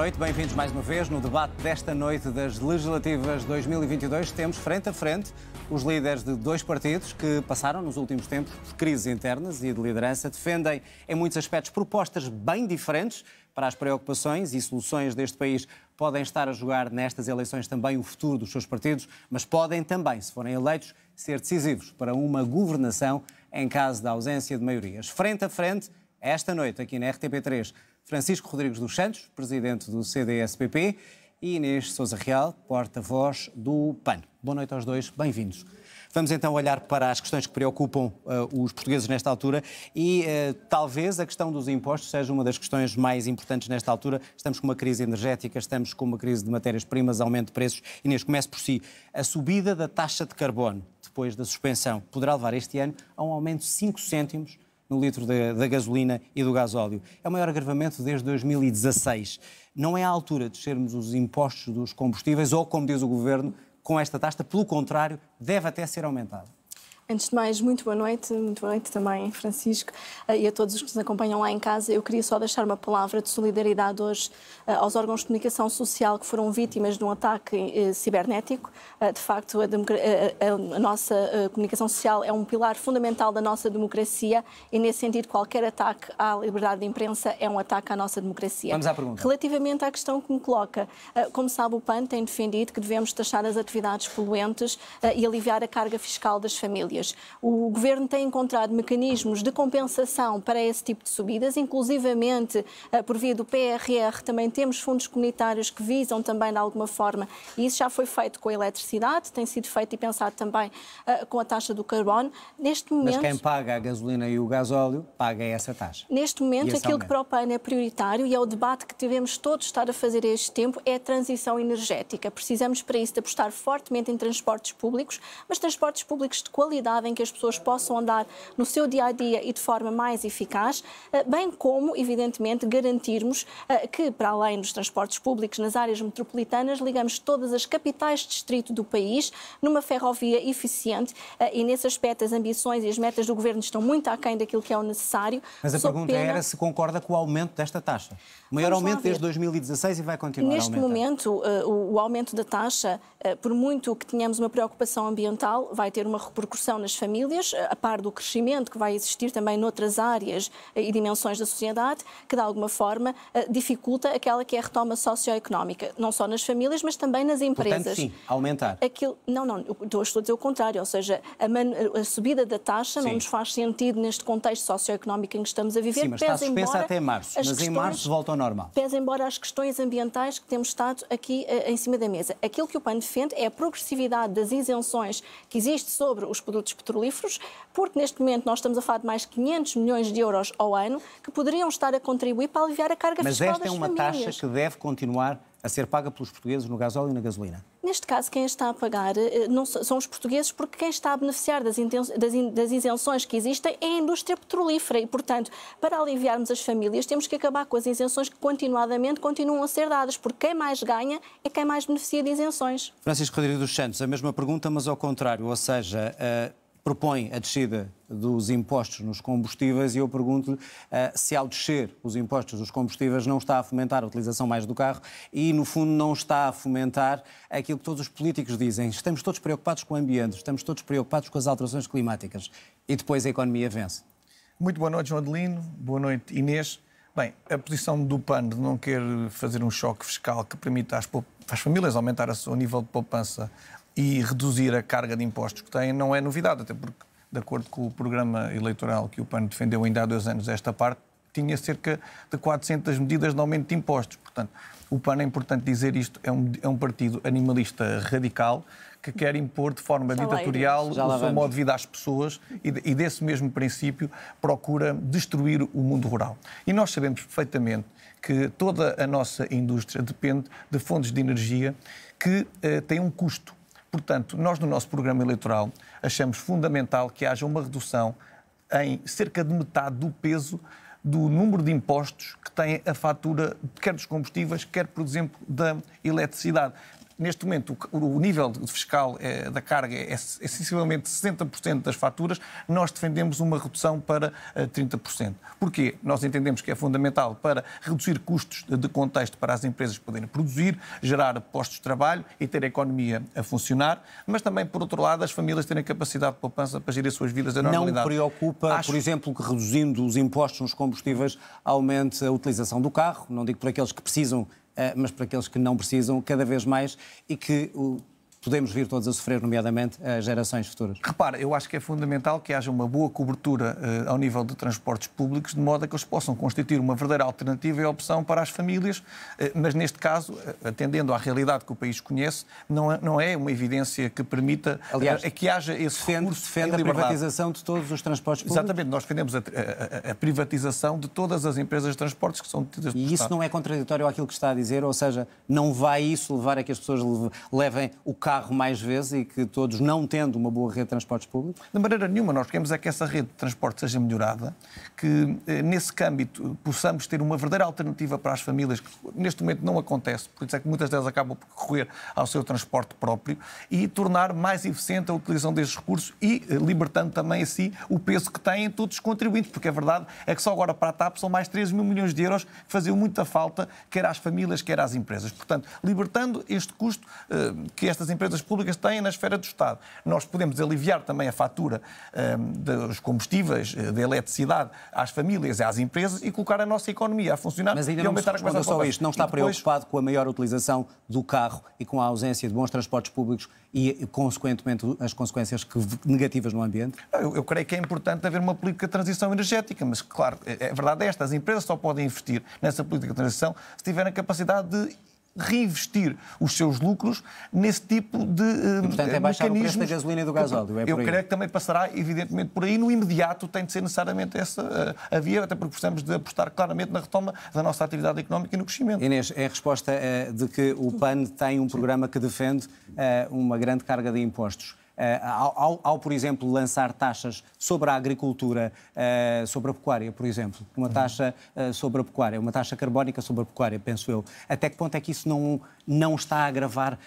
noite, bem-vindos mais uma vez. No debate desta noite das legislativas 2022, temos frente a frente os líderes de dois partidos que passaram nos últimos tempos por crises internas e de liderança, defendem em muitos aspectos propostas bem diferentes para as preocupações e soluções deste país. Podem estar a jogar nestas eleições também o futuro dos seus partidos, mas podem também, se forem eleitos, ser decisivos para uma governação em caso da ausência de maiorias. Frente a frente, esta noite, aqui na RTP3. Francisco Rodrigues dos Santos, presidente do CDSPP, e Inês Souza Real, porta-voz do PAN. Boa noite aos dois, bem-vindos. Vamos então olhar para as questões que preocupam uh, os portugueses nesta altura e uh, talvez a questão dos impostos seja uma das questões mais importantes nesta altura. Estamos com uma crise energética, estamos com uma crise de matérias-primas, aumento de preços. Inês, comece por si. A subida da taxa de carbono depois da suspensão poderá levar este ano a um aumento de 5 cêntimos no litro da, da gasolina e do gás óleo. É o maior agravamento desde 2016. Não é a altura de sermos os impostos dos combustíveis, ou, como diz o Governo, com esta taxa, pelo contrário, deve até ser aumentado. Antes de mais, muito boa noite, muito boa noite também, Francisco, eh, e a todos os que nos acompanham lá em casa. Eu queria só deixar uma palavra de solidariedade hoje eh, aos órgãos de comunicação social que foram vítimas de um ataque eh, cibernético. De facto, a, a, a nossa comunicação social é um pilar fundamental da nossa democracia e, nesse sentido, qualquer ataque à liberdade de imprensa é um ataque à nossa democracia. Vamos à pergunta. Relativamente à questão que me coloca, como sabe, o PAN tem defendido que devemos taxar as atividades poluentes e aliviar a carga fiscal das famílias. O governo tem encontrado mecanismos de compensação para esse tipo de subidas, inclusivamente eh, por via do PRR também temos fundos comunitários que visam também de alguma forma, e isso já foi feito com a eletricidade, tem sido feito e pensado também eh, com a taxa do carbono. Neste momento, Mas quem paga a gasolina e o gasóleo paga essa taxa. Neste momento, aquilo que para o PAN é prioritário e é o debate que devemos todos estar a fazer a este tempo é a transição energética. Precisamos para isso de apostar fortemente em transportes públicos, mas transportes públicos de qualidade em que as pessoas possam andar no seu dia a dia e de forma mais eficaz, eh, bem como, evidentemente, garantirmos eh, que, para além dos transportes públicos nas áreas metropolitanas, ligamos todas as capitais de distrito do país numa ferrovia eficiente eh, e, nesse aspecto, as ambições e as metas do governo estão muito aquém daquilo que é o necessário. Mas a pergunta pena... era se concorda com o aumento desta taxa. O maior Vamos aumento desde 2016 e vai continuar Neste a aumentar. momento, o aumento da taxa, por muito que tenhamos uma preocupação ambiental, vai ter uma repercussão nas famílias, a par do crescimento que vai existir também noutras áreas eh, e dimensões da sociedade, que de alguma forma eh, dificulta aquela que é a retoma socioeconómica, não só nas famílias, mas também nas empresas. Portanto, sim, aumentar. Aquilo, não, não, estou a dizer o contrário, ou seja, a, man, a subida da taxa sim. não nos faz sentido neste contexto socioeconómico em que estamos a viver. Sim, mas está suspensa até março, mas questões, em março volta ao normal. Pese embora as questões ambientais que temos estado aqui eh, em cima da mesa. Aquilo que o PAN defende é a progressividade das isenções que existe sobre os poderes produtos petrolíferos, porque neste momento nós estamos a falar de mais de 500 milhões de euros ao ano que poderiam estar a contribuir para aliviar a carga Mas fiscal das famílias. Mas esta é uma taxa que deve continuar a ser paga pelos portugueses no gasóleo e na gasolina? Neste caso, quem está a pagar eh, não são os portugueses, porque quem está a beneficiar das, das isenções que existem é a indústria petrolífera e, portanto, para aliviarmos as famílias, temos que acabar com as isenções que continuadamente continuam a ser dadas, porque quem mais ganha é quem mais beneficia de isenções. Francisco Rodrigues dos Santos, a mesma pergunta, mas ao contrário, ou seja, eh, propõe a descida dos impostos nos combustíveis e eu pergunto-lhe uh, se ao descer os impostos dos combustíveis não está a fomentar a utilização mais do carro e no fundo não está a fomentar aquilo que todos os políticos dizem. Estamos todos preocupados com o ambiente, estamos todos preocupados com as alterações climáticas e depois a economia vence. Muito boa noite, João Adelino. Boa noite, Inês. Bem, a posição do PAN de não querer fazer um choque fiscal que permita às, às famílias aumentar o seu nível de poupança e reduzir a carga de impostos que têm não é novidade, até porque, de acordo com o programa eleitoral que o PAN defendeu ainda há dois anos, esta parte tinha cerca de 400 medidas de aumento de impostos. Portanto, o PAN, é importante dizer isto, é um, é um partido animalista radical que quer impor de forma ditatorial o seu modo de vida às pessoas e, e desse mesmo princípio procura destruir o mundo rural. E nós sabemos perfeitamente que toda a nossa indústria depende de fontes de energia que eh, têm um custo Portanto, nós no nosso programa eleitoral achamos fundamental que haja uma redução em cerca de metade do peso do número de impostos que tem a fatura, quer dos combustíveis, quer, por exemplo, da eletricidade. Neste momento, o, o nível fiscal é, da carga é, é sensivelmente 60% das faturas, nós defendemos uma redução para 30%. Eh, Porquê? Nós entendemos que é fundamental para reduzir custos de contexto para as empresas poderem produzir, gerar postos de trabalho e ter a economia a funcionar, mas também, por outro lado, as famílias terem capacidade de poupança para gerir as suas vidas da normalidade. Não preocupa, Acho... por exemplo, que reduzindo os impostos nos combustíveis aumente a utilização do carro, não digo por aqueles que precisam eh, mas para aqueles que não precisam, cada vez mais, e que o podemos vir todos a sofrer, nomeadamente as eh, gerações futuras. Repara, eu acho que é fundamental que haja uma boa cobertura uh, ao nível de transportes públicos, de modo a que eles possam constituir uma verdadeira alternativa e opção para as famílias, uh, mas neste caso, uh, atendendo à realidade que o país conhece, não é, não é uma evidência que permita Aliás, que haja esse defende, recurso defende a privatização de todos os transportes públicos? Exatamente, nós defendemos a, a, a privatização de todas as empresas de transportes que são detidas E isso não é contraditório àquilo que está a dizer, ou seja, não vai isso levar a que as pessoas levem o carro carro mais vezes e que todos, não tendo uma boa rede de transportes públicos? De maneira nenhuma, nós queremos é que essa rede de transporte seja melhorada, que eh, nesse câmbio possamos ter uma verdadeira alternativa para as famílias, que neste momento não acontece, por isso é que muitas delas acabam por correr ao seu transporte próprio, e tornar mais eficiente a utilização desses recursos e eh, libertando também assim o peso que têm todos os contribuintes, porque a verdade é que só agora para a TAP são mais 13 mil milhões de euros que faziam muita falta, quer às famílias, quer às empresas. Portanto, libertando este custo eh, que estas empresas empresas públicas têm na esfera do Estado. Nós podemos aliviar também a fatura um, ehm, dos combustíveis, eh, da eletricidade às famílias e às empresas e colocar a nossa economia a funcionar Mas ainda e aumentar as coisas. só isto, não está depois... preocupado com a maior utilização do carro e com a ausência de bons transportes públicos e, consequentemente, as consequências que, negativas no ambiente? Eu, eu, creio que é importante haver uma política de transição energética, mas, claro, é, é verdade esta, as empresas só podem investir nessa política de transição se tiverem a capacidade de reinvestir os seus lucros nesse tipo de mecanismo eh, portanto, é baixar o preço da gasolina e do gasóleo. É eu creio que também passará, evidentemente, por aí. No imediato tem de ser necessariamente essa eh, a via, até porque precisamos de apostar claramente na retoma da nossa atividade económica e no crescimento. Inês, é a resposta eh, de que o PAN tem um programa que defende uma grande carga de impostos. Eh, ao, ao, ao, por exemplo, lançar taxas sobre a agricultura, eh, sobre a pecuária, por exemplo, uma uhum. taxa eh, sobre a pecuária, uma taxa carbónica sobre a pecuária, penso eu, até que ponto é que isso não, não está a agravar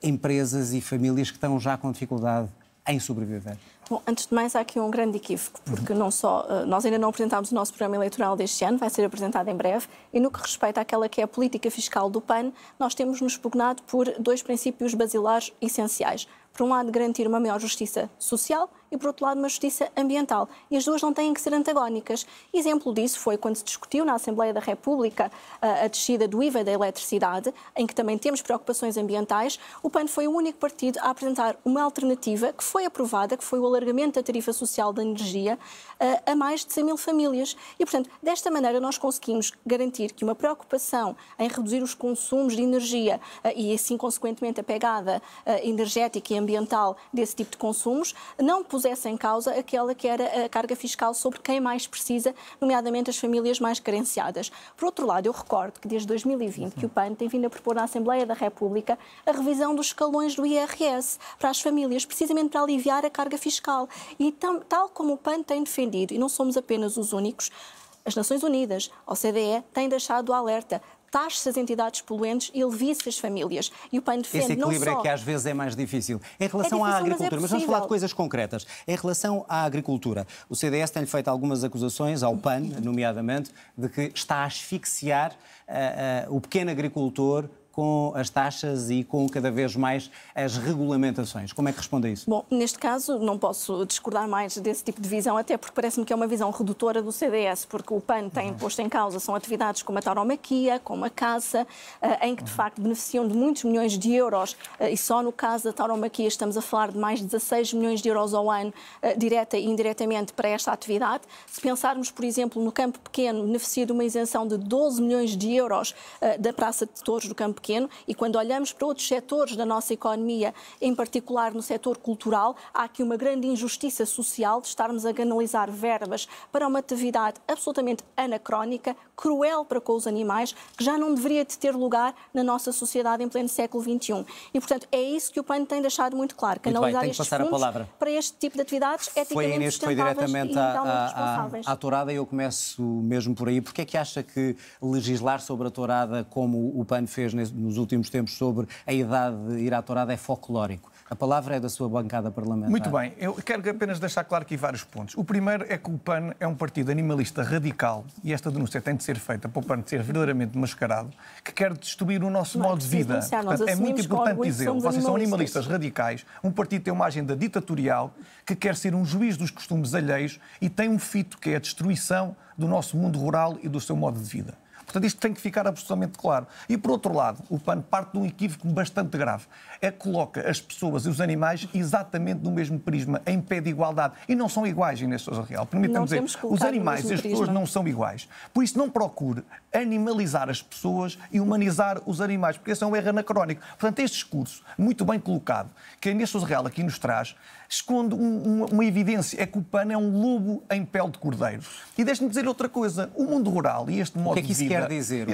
empresas e famílias que estão já com dificuldade em sobreviver? Bom, antes de mais, há aqui um grande equívoco, porque uhum. não só nós ainda não apresentámos o nosso programa eleitoral deste ano, vai ser apresentado em breve, e no que respeita àquela que é a política fiscal do PAN, nós temos nos pugnado por dois princípios basilares essenciais por um lado, garantir uma maior justiça social e, por outro lado, uma justiça ambiental. E as duas não têm que ser antagónicas. Exemplo disso foi quando se discutiu na Assembleia da República eh, a descida do IVA da eletricidade, em que também temos preocupações ambientais. O PAN foi o único partido a apresentar uma alternativa que foi aprovada, que foi o alargamento da tarifa social da energia eh, a mais de 100 mil famílias. E, portanto, desta maneira nós conseguimos garantir que uma preocupação em reduzir os consumos de energia eh, e, assim, consequentemente, a pegada energética e ambiental desse tipo de consumos, não pusesse é em causa aquela que era a carga fiscal sobre quem mais precisa, nomeadamente as famílias mais carenciadas. Por outro lado, eu recordo que desde 2020 que o PAN tem vindo a propor na Assembleia da República a revisão dos escalões do IRS para as famílias, precisamente para aliviar a carga fiscal. E tam, tal como o PAN tem defendido, e não somos apenas os únicos, as Nações Unidas, a OCDE, têm deixado o alerta taxe as entidades poluentes e alivie as famílias. E o PAN defende Esse equilíbrio não é só... é que às vezes é mais difícil. Em é relação é difícil, à agricultura, mas, é mas, vamos falar de coisas concretas. Em relação à agricultura, o CDS tem-lhe feito algumas acusações ao PAN, nomeadamente, de que está a asfixiar uh, uh, o pequeno agricultor com as taxas e com cada vez mais as regulamentações. Como é que responde a isso? Bom, neste caso não posso discordar mais desse tipo de visão, até porque parece-me que é uma visão redutora do CDS, porque o PAN tem uhum. posto em causa são atividades como a tauromaquia, como a caça, eh, em que de facto beneficiam de muitos milhões de euros eh, e só no caso da tauromaquia estamos a falar de mais de 16 milhões de euros ao ano, eh, direta e indiretamente, para esta atividade. Se pensarmos, por exemplo, no campo pequeno, beneficia de uma isenção de 12 milhões de euros da Praça de Touros do Campo Pequeno, pequeno e quando olhamos para outros setores da nossa economia, em particular no setor cultural, há aqui uma grande injustiça social de estarmos a canalizar verbas para uma atividade absolutamente anacrónica, cruel para com os animais, que já não deveria de ter lugar na nossa sociedade em pleno século XXI. E, portanto, é isso que o PAN tem deixado muito claro. Canalizar muito bem, estes fundos para este tipo de atividades eticamente é foi Inês que foi diretamente à, à tourada e eu começo mesmo por aí. Porquê é que acha que legislar sobre a tourada, como o PAN fez nos últimos tempos sobre a idade de ir à tourada é folclórico. A palavra é da sua bancada parlamentar. Muito bem. Eu quero apenas deixar claro aqui vários pontos. O primeiro é que o PAN é um partido animalista radical e esta denúncia tem de ser feita para o PAN ser verdadeiramente mascarado, que quer destruir o nosso Não, é modo de vida. Portanto, é muito importante dizer Vocês animalistas. são animalistas radicais. Um partido tem uma agenda ditatorial que quer ser um juiz dos costumes alheios e tem um fito que é a destruição do nosso mundo rural e do seu modo de vida. Portanto, isto tem que ficar absolutamente claro. E, por outro lado, o PAN parte de um equívoco bastante grave. É que coloca as pessoas e os animais exatamente no mesmo prisma, em pé de igualdade. E não são iguais, Inês Sousa Real. permitam me dizer, os animais e as prisma. pessoas não são iguais. Por isso, não procure animalizar as pessoas e humanizar os animais, porque esse é um erro anacrónico. Portanto, este discurso, muito bem colocado, que a Inês Sousa Real aqui nos traz, esconde um, uma, uma, evidência. É que o PAN é um lobo em pele de cordeiro. E deixe-me dizer outra coisa. O mundo rural e este é modo é de vida quer dizer? O que é que isso quer dizer?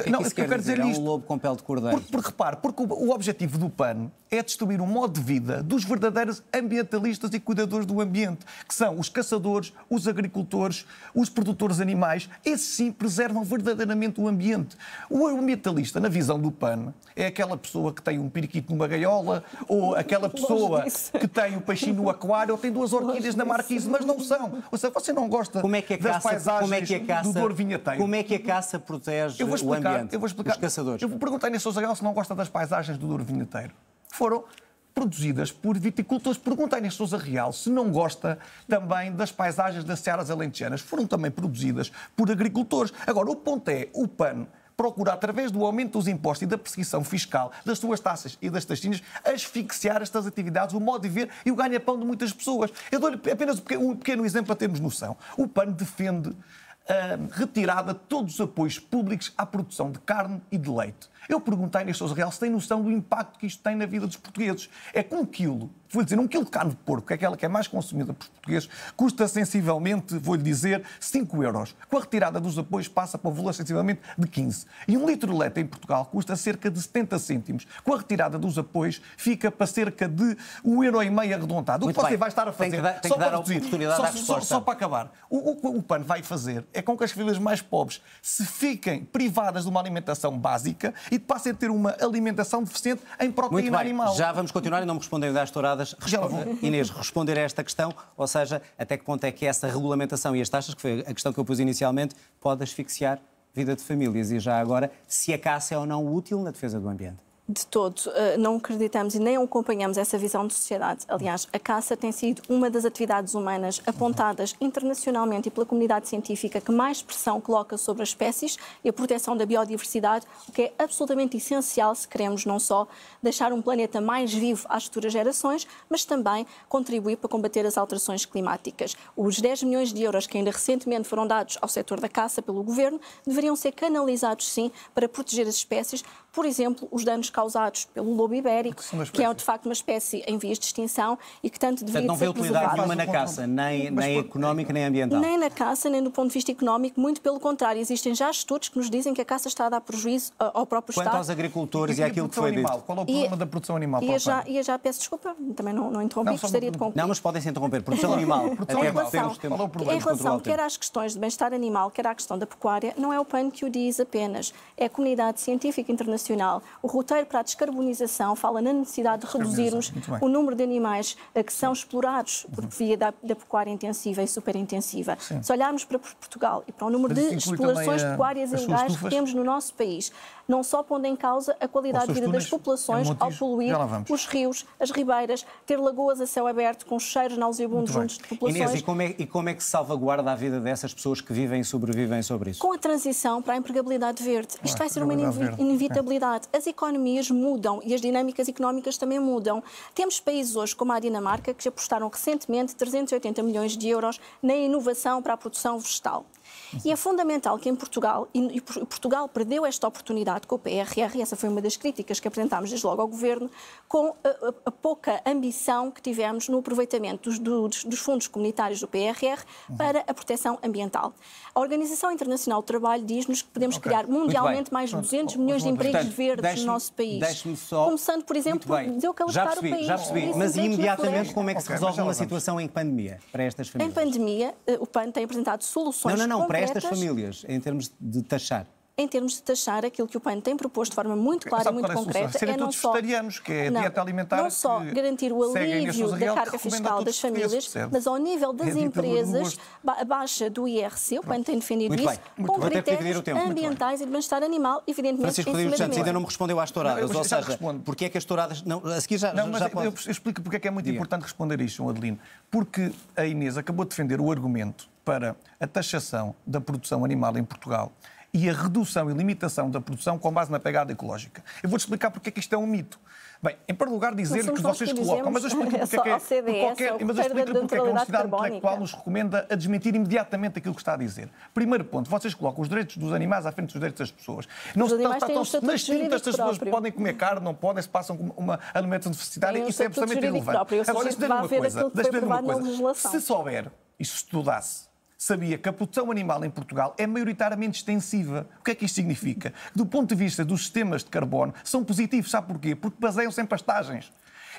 dizer? É, é um isto... lobo com pele de cordeiro. Porque, porque repare, porque o, o objetivo do PAN é destruir o modo de vida dos verdadeiros ambientalistas e cuidadores do ambiente, que são os caçadores, os agricultores, os produtores animais. Esses sim preservam verdadeiramente o ambiente. O ambientalista, na visão do PAN, é aquela pessoa que tem um periquito numa gaiola, ou aquela pessoa que tem o peixinho no aquário, ou tem duas orquídeas na marquise, mas não são. Ou seja, você não gosta como é que a das caça, paisagens como é que a caça, do Douro Vinheteiro. Como é que a caça protege explicar, o ambiente, eu vou explicar, os caçadores? Eu vou perguntar a Inês Sousa Gal se não gosta das paisagens do Douro Vinheteiro foram produzidas por viticultores. Perguntem a Sousa Real se não gosta também das paisagens das Serras Alentejanas. Foram também produzidas por agricultores. Agora, o ponto é, o PAN procura, através do aumento dos impostos e da perseguição fiscal, das suas taxas e das taxinhas, asfixiar estas atividades, o modo de ver e o ganha-pão de muitas pessoas. Eu dou-lhe apenas um pequeno exemplo para termos noção. O PAN defende ah, retirada de todos os apoios públicos à produção de carne e de leite. Eu perguntei-lhe, Sousa Real, se tem noção do impacto que isto tem na vida dos portugueses. É que um quilo vou dizer, um quilo de carne de porco, que é aquela que é mais consumida por portugueses, custa sensivelmente, vou-lhe dizer, 5 euros. Com a retirada dos apoios passa para o valor sensivelmente de 15. E um litro de leite em Portugal custa cerca de 70 cêntimos. Com a retirada dos apoios fica para cerca de 1,5 euro arredondado. o que você vai estar a fazer, dar, só, para reduzir, só, só, só para acabar, o que o, o PAN vai fazer é com que as famílias mais pobres se fiquem privadas de uma alimentação básica e passem a ter uma alimentação deficiente em proteína animal. Já vamos continuar e não me respondem da estourada reguladas. Responde, Inês, responder a esta questão, ou seja, até que ponto é que essa regulamentação e as taxas, que foi a questão que eu pus inicialmente, pode asfixiar vida de famílias e já agora se a é caça é ou não útil na defesa do ambiente? de todo, eh, não acreditamos e nem acompanhamos essa visão de sociedade. Aliás, a caça tem sido uma das atividades humanas apontadas internacionalmente e pela comunidade científica que mais pressão coloca sobre as espécies e a proteção da biodiversidade, o que é absolutamente essencial se queremos não só deixar um planeta mais vivo às futuras gerações, mas também contribuir para combater as alterações climáticas. Os 10 milhões de euros que ainda recentemente foram dados ao setor da caça pelo governo deveriam ser canalizados, sim, para proteger as espécies, por exemplo, os danos causados pelo lobo ibérico, que, é de facto uma espécie em vias de extinção e que tanto devia Portanto, não vê utilidade nenhuma na caça, nem, Mas, nem económica, nem ambiental. Nem na caça, nem do ponto de vista económico, muito pelo contrário, existem já estudos que nos dizem que a caça está a dar prejuízo ao próprio Quanto Estado. Quanto aos agricultores e, àquilo que foi animal? dito. Qual é o problema e, da produção animal? E já, e já peço desculpa, também não, não interrompi, não, gostaria de concluir. Não, mas podem se interromper. Produção animal. produção até animal. Qual é o problema? Em relação quer às questões de bem-estar animal, quer à questão da pecuária, não é o PAN que o diz apenas. É a comunidade científica internacional Nacional, o roteiro para a descarbonização fala na necessidade de reduzirmos o número de animais eh, que são explorados por uhum. via da, da pecuária intensiva e superintensiva. Sim. Se olharmos para Portugal e para o número Mas de explorações a, eh, pecuárias ilegais que temos no nosso país, não só pondo em causa a qualidade de vida das é populações ao poluir os rios, as ribeiras, ter lagoas a céu aberto com cheiros nauseabundos juntos de populações. Inês, e como, é, e como é que se salvaguarda a vida dessas pessoas que vivem e sobrevivem sobre isso? Com a transição para a empregabilidade verde. Isto ah, vai ser uma inevitabilidade realidade. As economias mudam e as dinâmicas económicas também mudam. Temos países hoje, como a Dinamarca, que já apostaram recentemente 380 milhões de euros na inovação para a produção vegetal. E é fundamental que em Portugal, e Portugal perdeu esta oportunidade com o PRR, e essa foi uma das críticas que apresentámos desde logo ao Governo, com a, a, a pouca ambição que tivemos no aproveitamento dos, dos, dos fundos comunitários do PRR para a proteção ambiental. A Organização Internacional do Trabalho diz-nos que podemos okay. criar mundialmente mais de 200 milhões de empregos Portanto, verdes no nosso país. Só... Começando, por exemplo, por deseucalimentar o país. Já percebi, mas imediatamente como é que se resolve uma situação em pandemia para estas famílias? Em pandemia, eh, o PAN tem apresentado soluções não, não, não, para estas famílias, em termos de taxar? em termos de taxar aquilo que o PAN tem proposto de forma muito clara e muito é concreta é não só que é a dieta alimentar não só garantir o alívio da carga fiscal das famílias, mas ao nível é das é empresas, a baixa do IRC, o PAN tem defendido muito isso, bem. com critérios ambientais e de bem-estar animal, evidentemente Francisco Rodrigues Santos ainda não me respondeu às touradas, não, ou seja, respondo. porque é que as touradas... Não, a seguir já, não, mas já pode... eu, explico porque é que é muito importante responder isto, Adelino, porque a Inês acabou de defender o argumento para a taxação da produção animal em Portugal e a redução e limitação da produção com base na pegada ecológica. Eu vou-te explicar porque é que isto é um mito. Bem, em primeiro lugar, dizer que vocês que colocam, mas eu explico porque é que, é, qualquer, mas eu explico porque é que a Universidade Intelectual nos recomenda a desmentir imediatamente aquilo que está a dizer. Primeiro ponto, vocês colocam os direitos dos animais à frente dos direitos das pessoas. Não os se tratam tão nas tintas estas pessoas podem comer carne, não podem, se passam uma alimentação deficitária, isso é absolutamente irrelevante. Agora, deixe-me dizer uma coisa. Se souber e se estudasse sabia que a produção animal em Portugal é maioritariamente extensiva. O que é que isto significa? Do ponto de vista dos sistemas de carbono, são positivos. Sabe porquê? Porque baseiam-se em pastagens.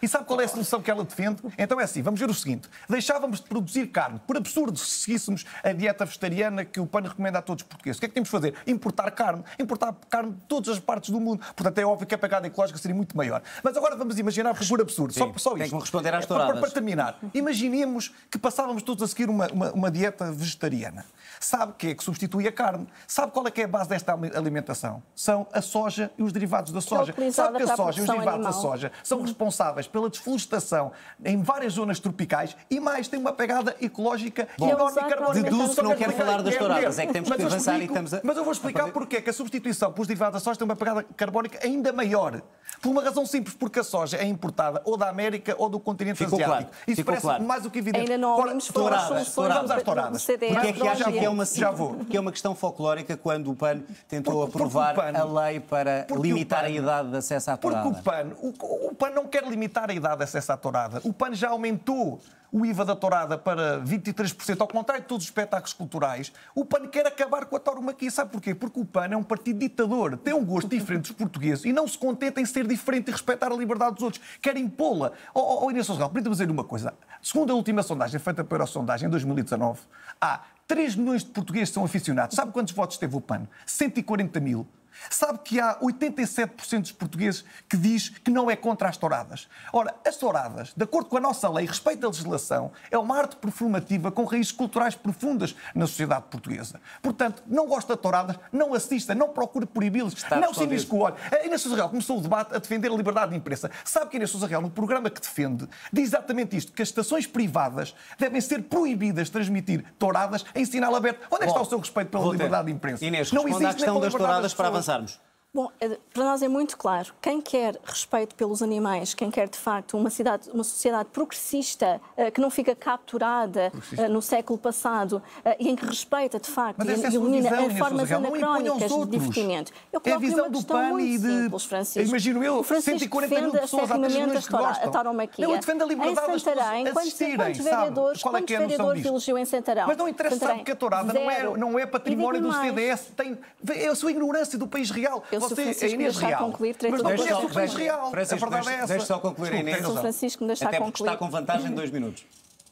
E sabe qual é a solução que ela defende? Então é assim, vamos ver o seguinte. Deixávamos de produzir carne. Por absurdo, se seguíssemos a dieta vegetariana que o PAN recomenda a todos os portugueses. O que é que temos de fazer? Importar carne. Importar carne de todas as partes do mundo. Portanto, é óbvio que a pegada ecológica seria muito maior. Mas agora vamos imaginar, por absurdo, Sim, só, só isto. Tem que responder às toradas? É, para, para, terminar, imaginemos que passávamos todos a seguir uma, uma, uma dieta vegetariana. Sabe o que é que substitui a carne? Sabe qual é que é a base desta alimentação? São a soja e os derivados da é soja. Sabe que a soja e os derivados animal. da soja são responsáveis pela desflorestação em várias zonas tropicais e mais tem uma pegada ecológica Bom, enorme e carbónica. Deduzo que não quer falar das touradas, é que temos que avançar explico, e estamos a... Mas eu vou explicar porque é que a substituição pelos derivados da soja tem uma pegada carbónica ainda maior. Por uma razão simples, porque a soja é importada ou da América ou do continente Ficou asiático. Claro. Isso Ficou parece claro. mais do que evidente. Ainda não ouvimos touradas. Vamos às touradas. Porque é que acha que é, uma, já vou. que é uma questão folclórica quando o PAN tentou aprovar PAN, a lei para limitar PAN, a idade de acesso à tourada? Porque o PAN, o, o PAN não quer limitar aumentar a idade de acesso à tourada. O PAN já aumentou o IVA da tourada para 23%, ao contrário de todos os espetáculos culturais. O PAN quer acabar com a tauromaquia. Sabe porquê? Porque o PAN é um partido ditador, tem um gosto diferente dos portugueses e não se contenta em ser diferente e respeitar a liberdade dos outros. Quer impô-la. Oh, oh, Inês Sousa, permita-me dizer uma coisa. Segundo a última sondagem feita pela sondagem em 2019, há 3 milhões de portugueses que são aficionados. Sabe quantos votos teve o PAN? 140 mil. Sabe que há 87% dos portugueses que diz que não é contra as touradas. Ora, as touradas, de acordo com a nossa lei, respeito à legislação, é uma arte performativa com raízes culturais profundas na sociedade portuguesa. Portanto, não gosta de touradas, não assista, não procure proibi-los, não se diz o olho. A Inês Sousa Real começou o debate a defender a liberdade de imprensa. Sabe que a Inês Sousa Real, no programa que defende, diz exatamente isto, que as estações privadas devem ser proibidas de transmitir touradas em sinal aberto. Onde é que está o seu respeito pela liberdade de imprensa? Inês, não existe a questão das touradas para avançar avançarmos. Bom, é para nós é muito claro, quem quer respeito pelos animais, quem quer de facto uma, cidade, uma sociedade progressista, eh, que não fica capturada eh, no século passado eh, e em que respeita de facto Mas e elimina formas anacrónicas de divertimento. Eu é a visão do PAN de... Simples, Francisco. Imagino eu, 140 mil pessoas há a tauromaquia. eu defendo a liberdade em Santarém, das pessoas assistirem, quantos, vereadores, Qual é que é vereadores disto? elogiam em Santarém? Mas não interessa, Santarém, que a tourada não é, não é património do CDS. Tem, é a sua ignorância do país real. Eu mas é você, a Inês é Real. Concluir, mas não conhece o país real. Francisco, a verdade é essa. só concluir, Inês. Francisco, me deixar Até concluir. está com vantagem de dois minutos.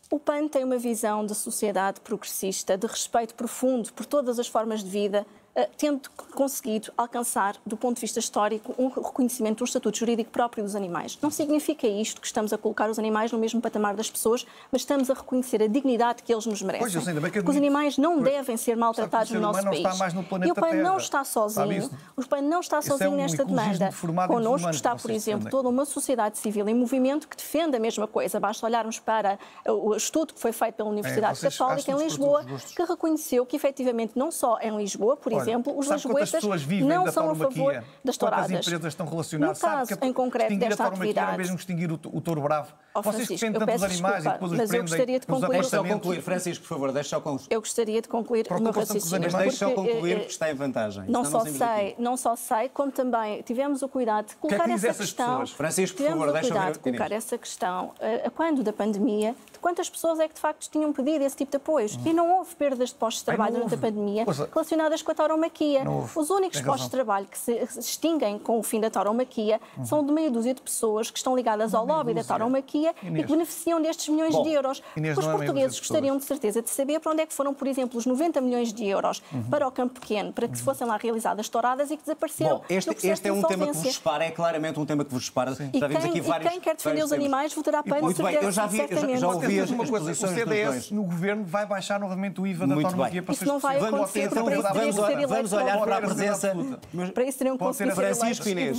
O PAN tem uma visão de sociedade progressista, de respeito profundo por todas as formas de vida, eh, tendo conseguido alcançar, do ponto de vista histórico, um reconhecimento de um estatuto jurídico próprio dos animais. Não significa isto que estamos a colocar os animais no mesmo patamar das pessoas, mas estamos a reconhecer a dignidade que eles nos merecem. Pois, ainda bem que os animais não devem ser maltratados no nosso país. No e o pai Terra. não está é sozinho. O PAN não está sozinho é um nesta demanda. Connosco está, por exemplo, toda uma sociedade civil em movimento que defende a mesma coisa. Basta olharmos para eh, o estudo que foi feito pela é, Universidade é, Católica em Lisboa, que reconheceu que efetivamente não só é em Lisboa, por exemplo, exemplo, os lisboetas não são a favor é? das touradas. Quantas empresas estão relacionadas? No caso é em concreto desta atividade... Era mesmo extinguir o, o touro bravo. Oh, Vocês defendem tanto os animais desculpa, e depois os mas prendem... Mas eu gostaria de concluir... Deixe só concluir, Francisco, por favor, deixe só concluir. Eu gostaria de concluir o meu raciocínio. Mas deixe só concluir eh, que está em vantagem. Não só sei, não só sei, como também tivemos o cuidado de é colocar essa questão... Francisco, por favor, deixe-me... Tivemos o cuidado de colocar essa questão, a quando da pandemia, de quantas pessoas é que de facto tinham pedido esse tipo de apoios. E não houve perdas de postos de trabalho durante a pandemia relacionadas com a tauromania tauromaquia. Os únicos postos de trabalho que se extinguem com o fim da tauromaquia uhum. são de meia dúzia de pessoas que estão ligadas ao lobby dúzia. da tauromaquia Inês. e que beneficiam destes milhões Bom, de euros. Inês, Os é portugueses gostariam de certeza de saber para onde é que foram, por exemplo, os 90 milhões de euros uhum. para o Campo Pequeno, para que se uhum. fossem lá realizadas touradas e que desapareceram. Bom, este, este é um tema que vos separa, é claramente um tema que vos separa. E quem, aqui e quem quer defender os animais votará para Muito bem, eu já, vi, já, já ouvi as, uma o CDS no governo vai baixar novamente o IVA da tauromaquia para ser não vai acontecer, vamos, vamos olhar para a presença. para isso teriam que conseguir eh, Francisco Inês,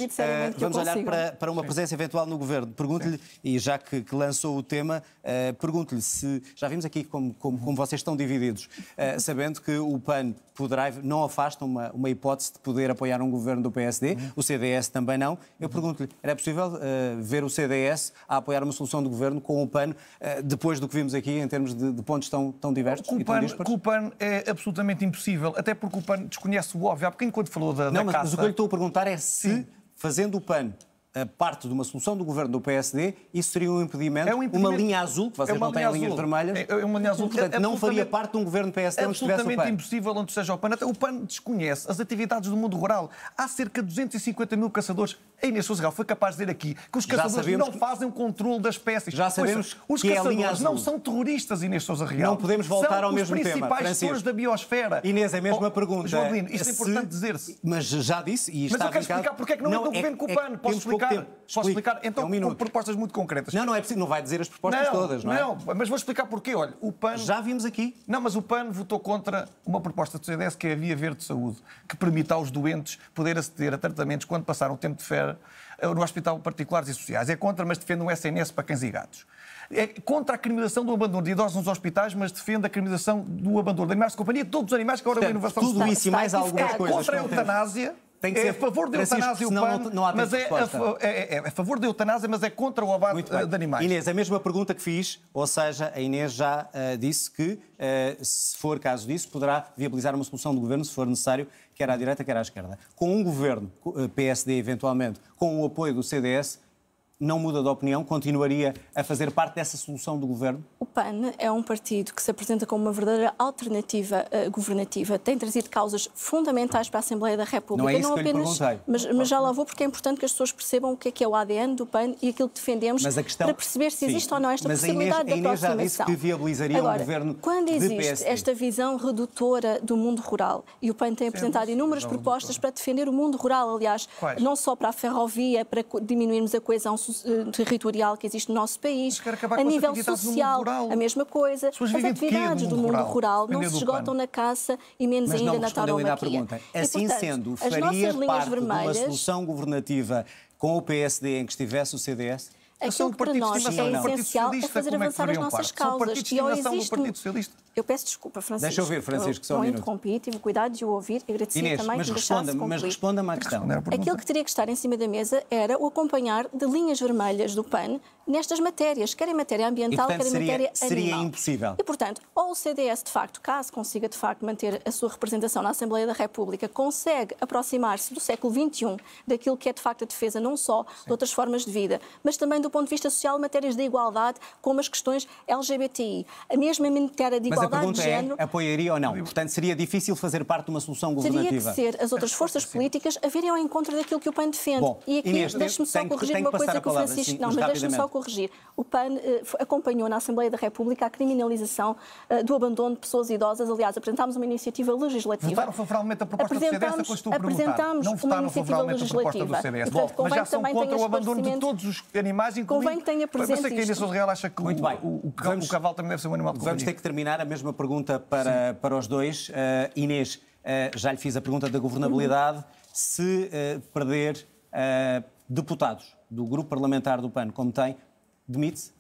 vamos olhar para, uma presença eventual no governo. Pergunto-lhe, e já que, que, lançou o tema, uh, pergunto-lhe se. Já vimos aqui como, como, como vocês estão divididos, uh, sabendo que o PAN poderá, não afasta uma, uma hipótese de poder apoiar um governo do PSD, uhum. o CDS também não. Eu pergunto-lhe, era possível uh, ver o CDS a apoiar uma solução de governo com o PAN, uh, depois do que vimos aqui em termos de, de pontos tão, tão diversos? Com o, PAN, com o PAN é absolutamente impossível, até porque o PAN desconhece o óbvio. Há bocadinho, quando falou da, não, da mas, mas o que eu lhe estou a perguntar é se, Sim. fazendo o PAN parte de uma solução do governo do PSD, isso seria um impedimento, é um impedimento, uma linha azul, que vocês é não têm linhas vermelhas. É, é uma linha azul. Portanto, é não faria parte de um governo PSD onde estivesse o PAN. absolutamente impossível onde seja o PAN. O PAN desconhece as atividades do mundo rural. Há cerca de 250 mil caçadores. A Inês Sousa foi capaz de dizer aqui que os caçadores não que... fazem o controle das espécies. Já sabemos Ouça, os que é caçadores não são terroristas, Inês Sousa Real. Não podemos voltar são ao mesmo tema. São os principais setores da biosfera. Inês, é a mesma oh, pergunta. João Lino, isto é importante dizer-se. Mas já disse e está Mas eu quero explicar porque é que não é do é governo com o PAN. Posso explicar? explicar. Tempo. Posso Explique. explicar? Então, é um com propostas muito concretas. Não, não é preciso, não vai dizer as propostas não, todas, não é? Não, mas vou explicar porquê. Olha, o PAN. Já vimos aqui. Não, mas o PAN votou contra uma proposta do CDS que é a Via Verde de Saúde, que permite aos doentes poder aceder a tratamentos quando passaram o tempo de fera eh, no hospital particulares e sociais. É contra, mas defende um SNS para cães e gatos. É contra a criminalização do abandono de idosos nos hospitais, mas defende a criminalização do abandono de animais de companhia, todos os animais que agora têm é uma inovação. Tudo está, isso e mais algumas é coisas. É contra a eutanásia tem que é ser a favor da eutanásia, PAN, não, não há mas é a, é, é, é a, favor da eutanásia, mas é contra o abate eh, de animais. Inês, a mesma pergunta que fiz, ou seja, a Inês já uh, disse que, uh, se for caso disso, poderá viabilizar uma solução do governo, se for necessário, quer à direita, quer à esquerda. Com um governo, PSD eventualmente, com o apoio do CDS, não muda de opinião, continuaria a fazer parte dessa solução do governo? O PAN é um partido que se apresenta como uma verdadeira alternativa uh, governativa, tem trazido causas fundamentais para a Assembleia da República. Não é isso não que apenas, eu lhe mas, mas, já lá vou porque é importante que as pessoas percebam o que é que é o ADN do PAN e aquilo que defendemos questão... para perceber se Sim. existe ou não esta mas possibilidade a Inês, da aproximação. Mas a Inês já disse que viabilizaria Agora, um governo quando existe esta visão redutora do mundo rural e o PAN tem apresentado inúmeras propostas redutora. para defender o mundo rural, aliás, Quais? não só para a ferrovia, para diminuirmos a coesão eh, territorial que existe no nosso país, a nível social, a mesma coisa. As atividades do mundo rural, rural não se esgotam na caça e menos Mas ainda na tauromaquia. assim portanto, sendo, faria parte vermelhas... de uma solução governativa com o PSD em que estivesse o CDS? Aquilo que para nós é, essencial é fazer é avançar as nossas causas. E ou existe... Eu peço desculpa, Francisco. Deixa eu ver, Francisco, só um, eu minuto. interrompi, tive cuidado de o ouvir e agradeci também mas que responda, Mas responda-me à questão. Aquilo que teria que estar em cima da mesa era o acompanhar de linhas vermelhas do PAN nestas matérias, quer em matéria ambiental, quer em matéria animal. Seria impossível. E, portanto, ou o CDS, de facto, caso consiga, de facto, manter a sua representação na Assembleia da República, consegue aproximar-se do século XXI, daquilo que é, de facto, a defesa não só de outras formas de vida, mas também do do ponto de vista social matérias de igualdade, como as questões LGBTI. A mesma matéria de igualdade de é, género. É, apoiaria ou não? Portanto, seria difícil fazer parte de uma solução governativa. Teria que ser as outras forças políticas a virem ao encontro daquilo que o PAN defende. Bom, e aqui, deixe-me só corrigir uma coisa que o Francisco. Sim, não, mas deixe-me só corrigir. O PAN eh, acompanhou na Assembleia da República a criminalização eh, do abandono de pessoas idosas. Aliás, apresentámos uma iniciativa legislativa. Votaram favoravelmente a proposta do CDS, depois estou a perguntar. Apresentámos não uma iniciativa legislativa. A proposta do CDS. portanto, Bom, mas já são contra o abandono de todos os animais personagem do Convém que tenha presente Mas é que a Inês Real acha que Muito o, bem. O, o, vamos, o, cavalo também deve ser um animal de Vamos ter que terminar a mesma pergunta para, para os dois. Uh, Inês, uh, já lhe fiz a pergunta da governabilidade. Uhum. Se uh, perder deputados do grupo parlamentar do PAN, como tem, demite-se?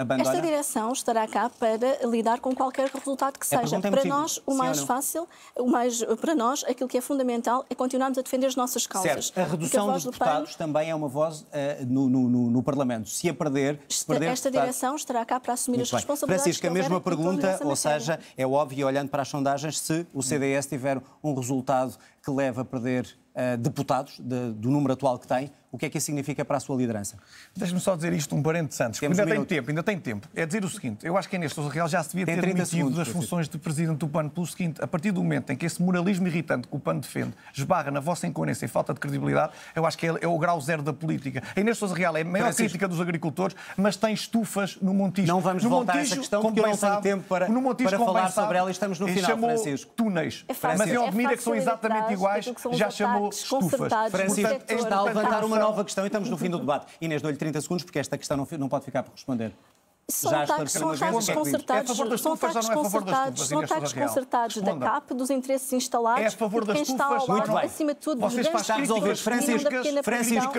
abandona... Esta direção estará cá para lidar com qualquer resultado que seja. É para nós, o mais fácil, o mais, para nós, aquilo que é fundamental é continuarmos a defender as nossas causas. Certo. A redução a dos deputados do PAN... também é uma voz uh, no, no, no, no, Parlamento. Se a perder... Se perder esta deputado... direção estará cá para assumir Muito as responsabilidades... Francisco, a mesma pergunta, ou seja, é óbvio, olhando para as sondagens, se o hum. CDS tiver um resultado que leva a perder uh, deputados de, do número atual que tem, o que é que isso significa para a sua liderança? Deixe-me só dizer isto, um parente de Santos. ainda um tem tempo, ainda tem tempo. É dizer o seguinte, eu acho que a Inês Sousa Real já se devia tem ter demitido segundos, das funções de Presidente do PAN pelo seguinte, a partir do momento em que esse moralismo irritante que o PAN defende esbarra na vossa incoerência e falta de credibilidade, eu acho que é, é o grau zero da política. A Inês Sousa Real é a maior Francisco. crítica dos agricultores, mas tem estufas no Montijo. Não vamos no voltar a essa questão porque eu não tenho tempo para, para falar sabe, sobre ela e estamos no final, chamou Francisco. túneis. É mas eu admiro é que são exatamente iguais, já chamou estufas. Francisco, está a levantar uma nova questão e estamos no fim do debate. Inês, dou-lhe 30 segundos porque esta questão não, pode ficar por responder. São ataques, são é é é concertados, são ataques concertados, da CAP, dos interesses instalados, é a favor das quem tufas, está ao lado, acima de tudo, Vocês grandes críticas Francisco, Francisco,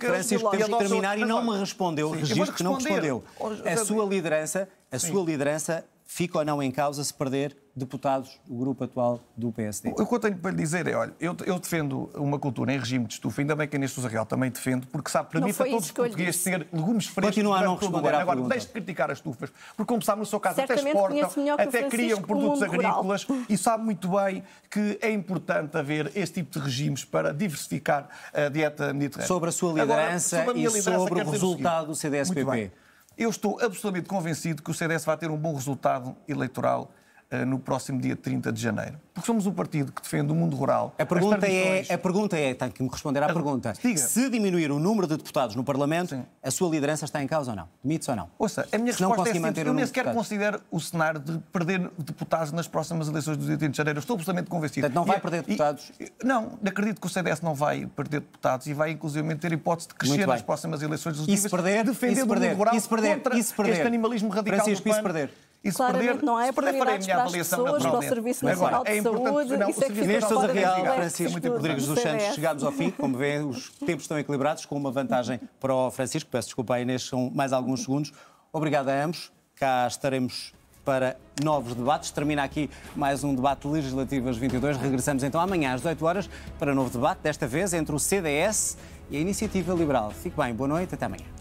Francisco, temos de terminar e não me respondeu, registro que não respondeu. A sua liderança, a sua liderança fica ou não em causa se perder deputados, o grupo atual do PSD? O que eu tenho para lhe dizer é, olha, eu, eu defendo uma cultura em regime de estufa, ainda bem que a Inês Sousa Real também defende, porque sabe, permite a todos os portugueses ter legumes frescos. Continuar a não responder à Agora, deixe de criticar as estufas, porque como sabe, no seu caso, Certamente até exportam, até criam produtos agrícolas rural. e sabe muito bem que é importante haver este tipo de regimes para diversificar a dieta mediterrânea. Sobre a sua liderança Agora, sobre a e liderança, sobre o resultado o do CDS-PP. Eu estou absolutamente convencido que o CDS vai ter um bom resultado eleitoral eh, no próximo dia 30 de janeiro. Porque somos um partido que defende o mundo rural. A pergunta, é, a pergunta é, tem que me responder à a... pergunta, Diga. se diminuir o número de deputados no Parlamento, Sim. a sua liderança está em causa ou não? Demites ou não? Ouça, a minha se resposta é simples, eu nem sequer considero o cenário de perder deputados nas próximas eleições do dia 30 de janeiro. Eu estou absolutamente convencido. Portanto, não vai e, é- perder deputados? E, não, acredito que o CDS não vai perder deputados e vai, inclusive, ter hipótese de crescer nas próximas eleições legislativas. E se perder? Defender e se perder, o mundo rural e se perder, contra e se perder. este animalismo radical Francisco, do PAN. E se perder? E se perder, não é, se perder farei a minha avaliação pessoas, naturalmente. Serviço Nacional Agora, é importante, saúde, não, o Serviço Nacional de Real, Francisco e Rodrigues dos Santos, chegados ao fim, como vêem, os tempos estão equilibrados, com uma vantagem para o Francisco, peço desculpa a Inês, são mais alguns segundos. Obrigado a ambos, cá estaremos para novos debates. Termina aqui mais um debate legislativo às 22. Regressamos então amanhã às 8 horas para novo debate, desta vez entre o CDS e a Iniciativa Liberal. Fique bem, boa noite, até amanhã.